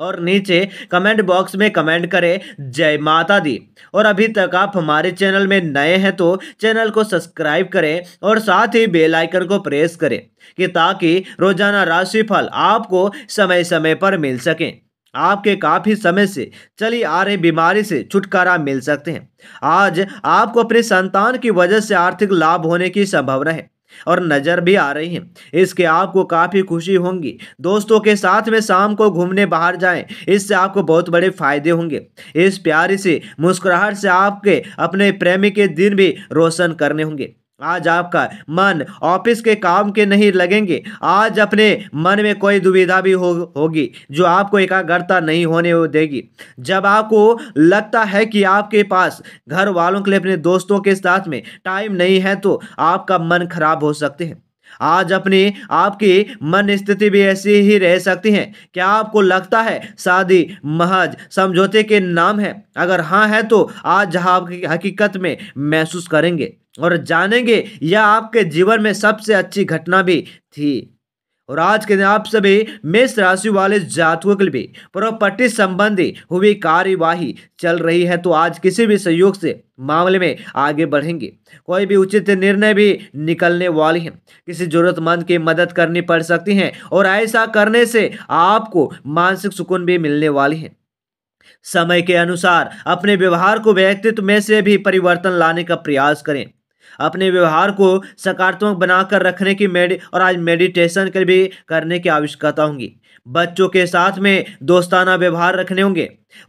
और नीचे comment box में कमेंट करें जय माता दी और अभी तक आप हमारे चैनल में नए हैं तो चैनल को सब्सक्राइब करें और साथ ही बेल आइकन को प्रेस करें कि ताकि रोजाना राशिफल आपको समय समय पर मिल सकें आपके काफ़ी समय से चली आ रही बीमारी से छुटकारा मिल सकते हैं आज आपको अपने संतान की वजह से आर्थिक लाभ होने की संभावना है और नज़र भी आ रही हैं इसके आपको काफ़ी खुशी होंगी दोस्तों के साथ में शाम को घूमने बाहर जाएं इससे आपको बहुत बड़े फायदे होंगे इस प्यारी से मुस्कुराहट से आपके अपने प्रेमी के दिन भी रोशन करने होंगे आज आपका मन ऑफिस के काम के नहीं लगेंगे आज अपने मन में कोई दुविधा भी हो होगी जो आपको एकाग्रता नहीं होने देगी जब आपको लगता है कि आपके पास घर वालों के लिए अपने दोस्तों के साथ में टाइम नहीं है तो आपका मन खराब हो सकते हैं आज अपने आपके मन स्थिति भी ऐसी ही रह सकती है क्या आपको लगता है शादी महज समझौते के नाम है अगर हाँ है तो आज आपकी हकीकत में महसूस करेंगे और जानेंगे यह आपके जीवन में सबसे अच्छी घटना भी थी और आज के दिन आप सभी मेष राशि वाले जातकों के लिए प्रॉपर्टी संबंधी हुई कार्यवाही चल रही है तो आज किसी भी सहयोग से मामले में आगे बढ़ेंगे कोई भी उचित निर्णय भी निकलने वाली हैं किसी जरूरतमंद की मदद करनी पड़ सकती हैं और ऐसा करने से आपको मानसिक सुकून भी मिलने वाली है समय के अनुसार अपने व्यवहार को व्यक्तित्व में से भी परिवर्तन लाने का प्रयास करें अपने व्यवहार को सकारात्मक बनाकर रखने की मेडि और आज मेडिटेशन कर भी करने की आवश्यकता होंगी बच्चों के साथ में दोस्ताना व्यवहार रखने होंगे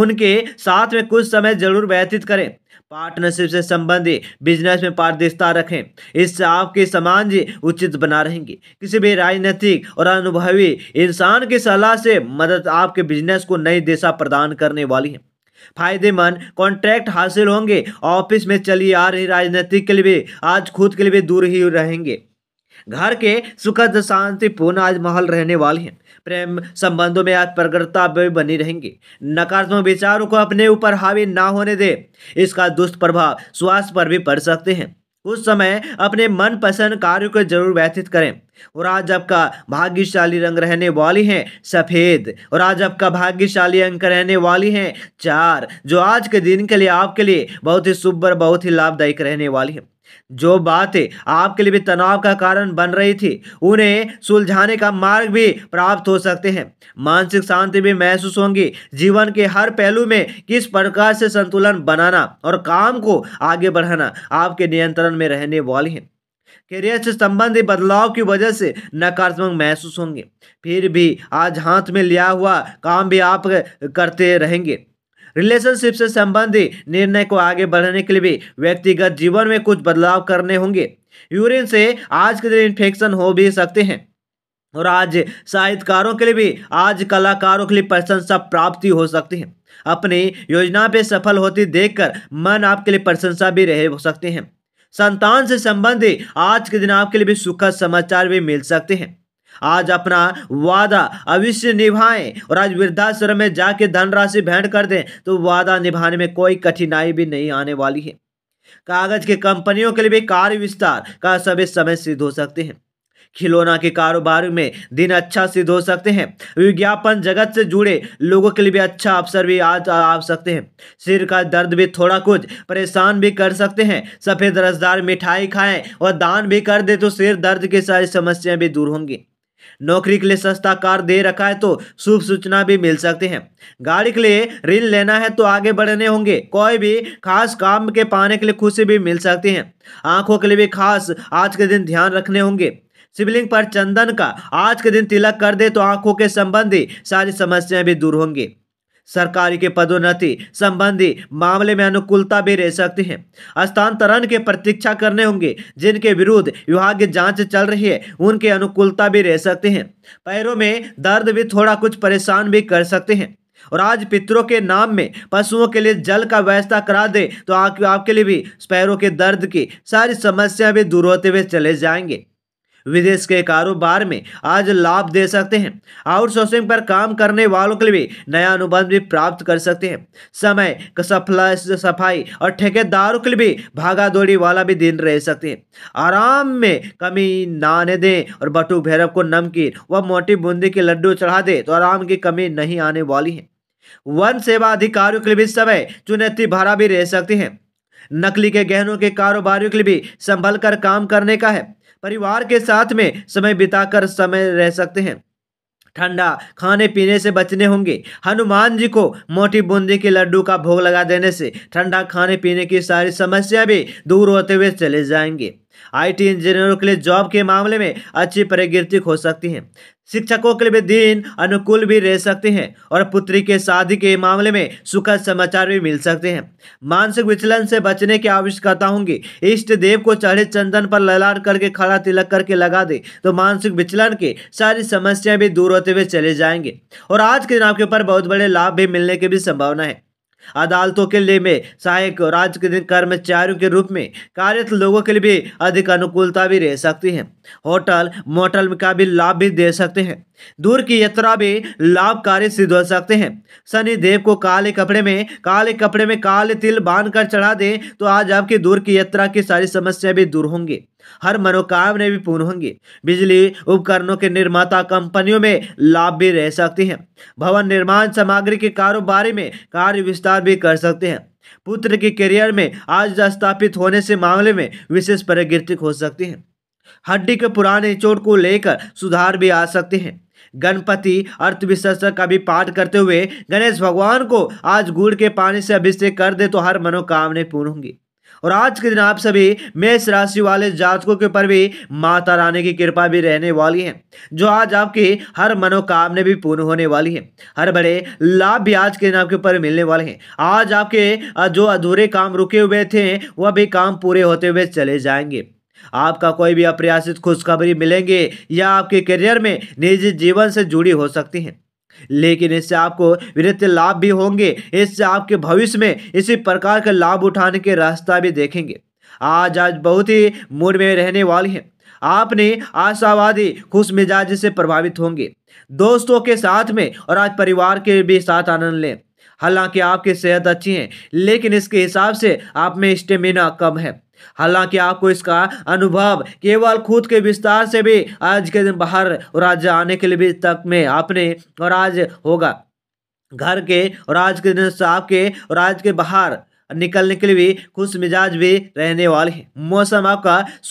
उनके साथ में कुछ समय जरूर व्यतीत करें पार्टनरशिप से संबंधित बिजनेस में पारदर्शिता रखें इससे आपके समाज उचित बना रहेंगे किसी भी राजनीतिक और अनुभवी इंसान की सलाह से मदद आपके बिजनेस को नई दिशा प्रदान करने वाली है फायदेमंद कॉन्ट्रैक्ट हासिल होंगे ऑफिस में चली आ रही राजनीतिक के लिए आज खुद के लिए दूर ही रहेंगे घर के सुखद शांतिपूर्ण आज माहौल रहने वाले हैं प्रेम संबंधों में आज प्रगड़ता बनी रहेंगी नकारात्मक विचारों को अपने ऊपर हावी ना होने दे इसका दुष्ट प्रभाव स्वास्थ्य पर भी पड़ सकते हैं उस समय अपने मनपसंद कार्य को जरूर व्यतीत करें और आज आपका भाग्यशाली रंग रहने वाली है सफ़ेद और आज आपका भाग्यशाली अंक रहने वाली है चार जो आज के दिन के लिए आपके लिए बहुत ही शुभ और बहुत ही लाभदायक रहने वाली है जो बातें आपके लिए भी तनाव का कारण बन रही थी उन्हें सुलझाने का मार्ग भी प्राप्त हो सकते हैं मानसिक शांति भी महसूस होंगी जीवन के हर पहलू में किस प्रकार से संतुलन बनाना और काम को आगे बढ़ाना आपके नियंत्रण में रहने वाली हैं करियर से संबंधित बदलाव की वजह से नकारात्मक महसूस होंगे फिर भी आज हाथ में लिया हुआ काम भी आप करते रहेंगे रिलेशनशिप से संबंधी निर्णय को आगे बढ़ाने के लिए भी व्यक्तिगत जीवन में कुछ बदलाव करने होंगे यूरिन से आज के दिन इन्फेक्शन हो भी सकते हैं और आज साहित्यकारों के लिए भी आज कलाकारों के लिए प्रशंसा प्राप्ति हो सकती है अपनी योजना पे सफल होती देखकर मन आपके लिए प्रशंसा भी रहे हो सकते हैं संतान से संबंधित आज के दिन आपके लिए भी सुखद समाचार भी मिल सकते हैं आज अपना वादा अवश्य निभाएं और आज वृद्धाश्रम में जाके धनराशि भेंट कर दें तो वादा निभाने में कोई कठिनाई भी नहीं आने वाली है कागज के कंपनियों के लिए भी कार्य विस्तार का सभी समय सिद्ध हो सकते हैं खिलौना के कारोबार में दिन अच्छा सिद्ध हो सकते हैं विज्ञापन जगत से जुड़े लोगों के लिए भी अच्छा अवसर भी आज आ सकते हैं सिर का दर्द भी थोड़ा कुछ परेशान भी कर सकते हैं सफ़ेद रसदार मिठाई खाएं और दान भी कर दे तो सिर दर्द की सारी समस्याएं भी दूर होंगी नौकरी के लिए सस्ता कार दे रखा है तो शुभ सूचना भी मिल सकती है गाड़ी के लिए ऋण लेना है तो आगे बढ़ने होंगे कोई भी खास काम के पाने के लिए खुशी भी मिल सकती है आंखों के लिए भी खास आज के दिन ध्यान रखने होंगे शिवलिंग पर चंदन का आज के दिन तिलक कर दे तो आंखों के संबंधी सारी समस्याएं भी दूर होंगी सरकारी के पदोन्नति संबंधी मामले में अनुकूलता भी रह सकती है स्थानांतरण के प्रतीक्षा करने होंगे जिनके विरुद्ध विभागीय जांच चल रही है उनके अनुकूलता भी रह सकते हैं पैरों में दर्द भी थोड़ा कुछ परेशान भी कर सकते हैं और आज पितरों के नाम में पशुओं के लिए जल का व्यवस्था करा दे तो आप, आपके लिए भी पैरों के दर्द की सारी समस्या भी दूर होते हुए चले जाएंगे विदेश के कारोबार में आज लाभ दे सकते हैं आउटसोर्सिंग पर काम करने वालों के लिए नया अनुबंध भी प्राप्त कर सकते हैं समय सफाई और ठेकेदारों के लिए भी भागा दौड़ी वाला भी दिन रह सकते हैं आराम में कमी ना आने दें और बटू भैरव को नमकीन व मोटी बूंदी के लड्डू चढ़ा दे तो आराम की कमी नहीं आने वाली है वन सेवा अधिकारियों के लिए समय चुनौती भरा भी रह सकती है नकली के गहनों के कारोबारियों के लिए भी संभल कर काम करने का है परिवार के साथ में समय बिताकर समय रह सकते हैं ठंडा खाने पीने से बचने होंगे हनुमान जी को मोटी बूंदी के लड्डू का भोग लगा देने से ठंडा खाने पीने की सारी समस्या भी दूर होते हुए चले जाएंगे आईटी इंजीनियरों के लिए जॉब के मामले में अच्छी प्रगति हो सकती है शिक्षकों के लिए दिन अनुकूल भी रह सकते हैं और पुत्री के शादी के मामले में सुखद समाचार भी मिल सकते हैं मानसिक विचलन से बचने की आवश्यकता होंगी इष्ट देव को चढ़े चंदन पर ललाट करके खड़ा तिलक करके लगा दे तो मानसिक विचलन की सारी समस्याएं भी दूर होते हुए चले जाएंगे और आज के दिन आपके ऊपर बहुत बड़े लाभ भी मिलने की भी संभावना है अदालतों के लिए में सहायक राज्य दिन कर्मचारियों के रूप में कार्यरत लोगों के लिए भी अधिक अनुकूलता भी रह सकती है होटल मोटल का भी लाभ भी दे सकते हैं दूर की यात्रा भी लाभकारी सिद्ध हो सकते हैं शनि देव को काले कपड़े में काले कपड़े में काले तिल बांधकर चढ़ा दें तो आज आपकी दूर की यात्रा की सारी समस्या भी दूर होंगी हर मनोकामना भी पूर्ण होंगी बिजली उपकरणों के निर्माता कंपनियों में लाभ भी रह सकते हैं भवन निर्माण सामग्री के कारोबारी में कार्य विस्तार भी कर सकते हैं पुत्र के करियर में आज स्थापित होने से मामले में विशेष परिगृतिक हो सकती है हड्डी के पुराने चोट को लेकर सुधार भी आ सकते हैं गणपति अर्थविशेषक का भी पाठ करते हुए गणेश भगवान को आज गुड़ के पानी से अभिषेक कर दे तो हर मनोकामना पूर्ण होंगी और आज के दिन आप सभी मेष राशि वाले जातकों के ऊपर भी माता रानी की कृपा भी रहने वाली है जो आज आपकी हर मनोकामना भी पूर्ण होने वाली है हर बड़े लाभ भी आज के दिन आपके ऊपर मिलने वाले हैं आज आपके जो अधूरे काम रुके हुए थे वह भी काम पूरे होते हुए चले जाएंगे आपका कोई भी अप्रयासित खुशखबरी मिलेंगे या आपके करियर में निजी जीवन से जुड़ी हो सकती हैं लेकिन इससे आपको वित्तीय लाभ भी होंगे इससे आपके भविष्य में इसी प्रकार का लाभ उठाने के रास्ता भी देखेंगे आज आज बहुत ही मूड में रहने वाली हैं आपने आशावादी खुश मिजाज से प्रभावित होंगे दोस्तों के साथ में और आज परिवार के भी साथ आनंद लें हालांकि आपकी सेहत अच्छी है लेकिन इसके हिसाब से आप में स्टेमिना कम है हालांकि आपको इसका अनुभव केवल खुद के विस्तार से भी आज के दिन बाहर और आज आने के लिए भी तक में आपने और आज होगा घर के और आज के दिन आपके और आज के बाहर निकलने के लिए भी खुश मिजाज भी रहने वाले हैं मौसम आपका